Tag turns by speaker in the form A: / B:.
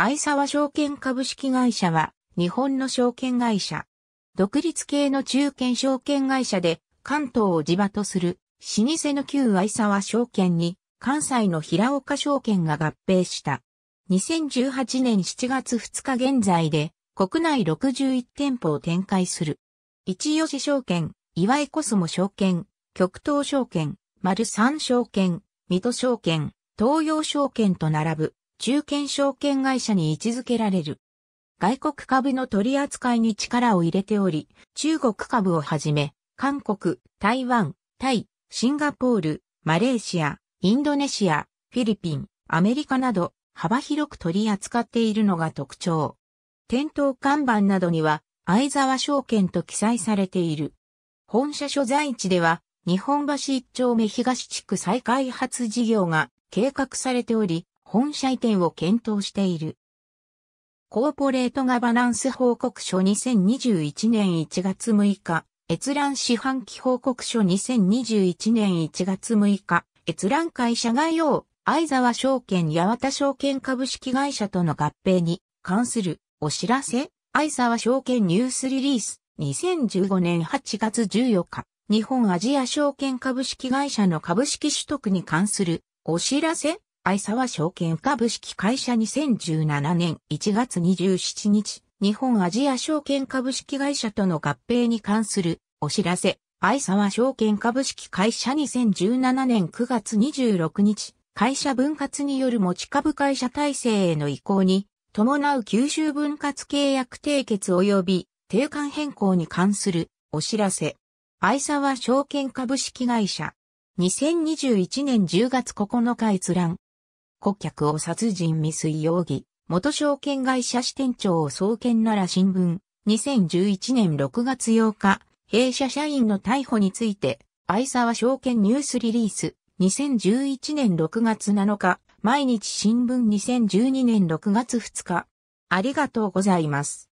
A: 愛沢証券株式会社は、日本の証券会社。独立系の中堅証券会社で、関東を地場とする、老舗の旧愛沢証券に、関西の平岡証券が合併した。2018年7月2日現在で、国内61店舗を展開する。一吉証券、岩井コスモ証券、極東証券、丸三証券、水戸証券、東洋証券と並ぶ中堅証券会社に位置づけられる。外国株の取り扱いに力を入れており、中国株をはじめ、韓国、台湾、タイ、シンガポール、マレーシア、インドネシア、フィリピン、アメリカなど幅広く取り扱っているのが特徴。店頭看板などには、相沢証券と記載されている。本社所在地では、日本橋一丁目東地区再開発事業が計画されており、本社移転を検討している。コーポレートガバナンス報告書2021年1月6日、閲覧四半期報告書2021年1月6日、閲覧会社概要、藍沢証券八幡証券株式会社との合併に関するお知らせ、藍沢証券ニュースリリース、2015年8月14日、日本アジア証券株式会社の株式取得に関するお知らせ、愛沢証券株式会社2017年1月27日、日本アジア証券株式会社との合併に関するお知らせ、愛沢証券株式会社2017年9月26日、会社分割による持ち株会社体制への移行に、伴う九州分割契約締結及び定款変更に関するお知らせ。愛沢証券株式会社。2021年10月9日閲覧。顧客を殺人未遂容疑、元証券会社支店長を送検なら新聞、2011年6月8日、弊社社員の逮捕について、愛沢証券ニュースリリース、2011年6月7日、毎日新聞2012年6月2日。ありがとうございます。